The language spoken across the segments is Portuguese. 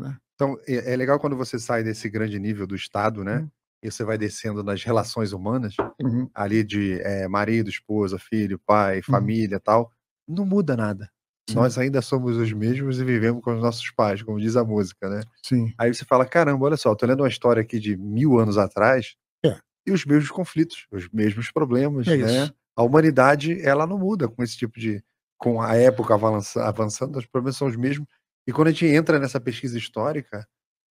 né? Então, é, é, legal quando você sai desse grande nível do Estado, né? Uhum. E você vai descendo nas relações humanas, uhum. ali de é, marido, esposa, filho, pai, uhum. família tal. Não muda nada. Sim. Uhum. Nós ainda somos os mesmos e vivemos com os nossos pais, como diz a música, né? Sim. Aí você fala: caramba, olha só, tô lendo uma história aqui de mil anos atrás é. e os mesmos conflitos, os mesmos problemas, é né? Isso. A humanidade, ela não muda com esse tipo de. com a época avançando, avançando os problemas são os mesmos e quando a gente entra nessa pesquisa histórica,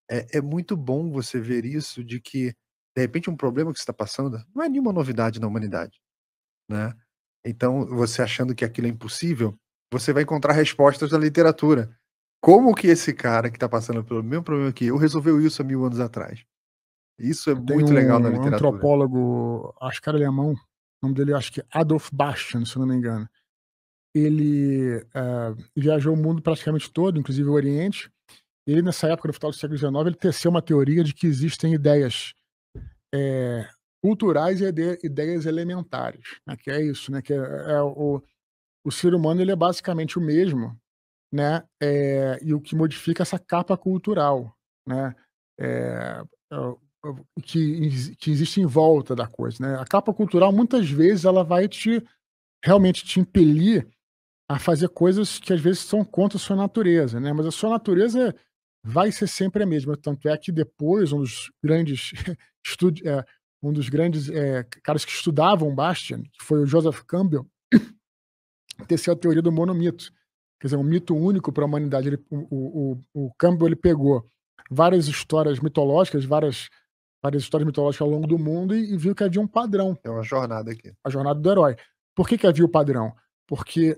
é, é muito bom você ver isso de que, de repente, um problema que você está passando não é nenhuma novidade na humanidade. Né? Então, você achando que aquilo é impossível, você vai encontrar respostas na literatura. Como que esse cara que está passando pelo mesmo problema que eu resolveu isso há mil anos atrás? Isso é Tem muito um, legal na literatura. Um antropólogo, acho que era alemão, o nome dele acho que Adolf Bastian, se não me engano ele uh, viajou o mundo praticamente todo, inclusive o Oriente. Ele, nessa época, no final do século XIX, ele teceu uma teoria de que existem ideias é, culturais e ideias elementares, né? que é isso, né? que é, é o, o ser humano ele é basicamente o mesmo, né? É, e o que modifica essa capa cultural, né? É, é que, que existe em volta da coisa, né? A capa cultural muitas vezes ela vai te realmente te impelir a fazer coisas que às vezes são contra a sua natureza, né? Mas a sua natureza vai ser sempre a mesma. Tanto é que depois um dos grandes é, um dos grandes é, caras que estudavam Bastian, que foi o Joseph Campbell, teceu a teoria do monomito, quer dizer, um mito único para a humanidade. Ele, o, o, o Campbell ele pegou várias histórias mitológicas, várias várias histórias mitológicas ao longo do mundo e, e, viu que havia um padrão. É uma jornada aqui. A jornada do herói. Por que, que havia o padrão? Porque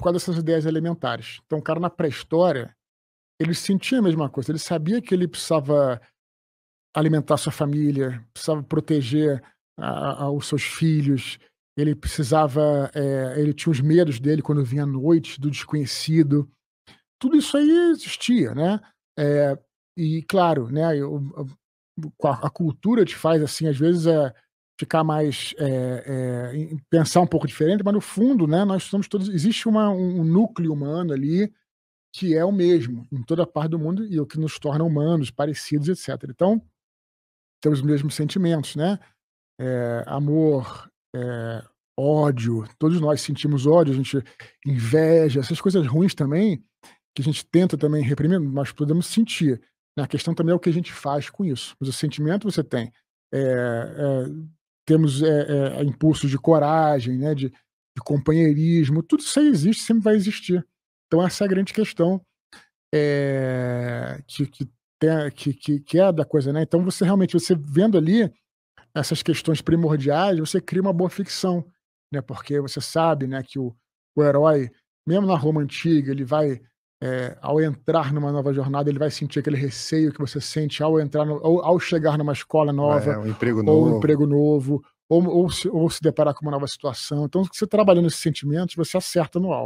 por causa dessas ideias elementares. Então, o cara na pré-história, ele sentia a mesma coisa, ele sabia que ele precisava alimentar sua família, precisava proteger os seus filhos, ele precisava, é, ele tinha os medos dele quando vinha à noite, do desconhecido. Tudo isso aí existia, né? É, e claro, né, eu, a, a, cultura te faz assim, às vezes, é, ficar mais é, é, pensar um pouco diferente, mas no fundo, né, nós somos todos existe uma, um núcleo humano ali que é o mesmo em toda parte do mundo e é o que nos torna humanos, parecidos, etc. Então temos os mesmos sentimentos, né? É, amor, é, ódio, todos nós sentimos ódio, a gente inveja, essas coisas ruins também que a gente tenta também reprimir, nós podemos sentir. A questão também é o que a gente faz com isso. Mas o sentimento você tem. É, é, temos é, é, impulsos de coragem, né, de, de, companheirismo, tudo isso aí existe, sempre vai existir. Então essa é a grande questão é, que, que, tem, que, que, que, é da coisa, né? Então você realmente, você vendo ali essas questões primordiais, você cria uma boa ficção, né? Porque você sabe, né, que o, o herói, mesmo na Roma antiga, ele vai é, ao entrar numa nova jornada, ele vai sentir aquele receio que você sente ao entrar, no, ao, ao chegar numa escola nova, é, um emprego ou novo. um emprego novo, ou, ou, se, ou se deparar com uma nova situação. Então, você trabalhando esses sentimentos, você acerta no alvo.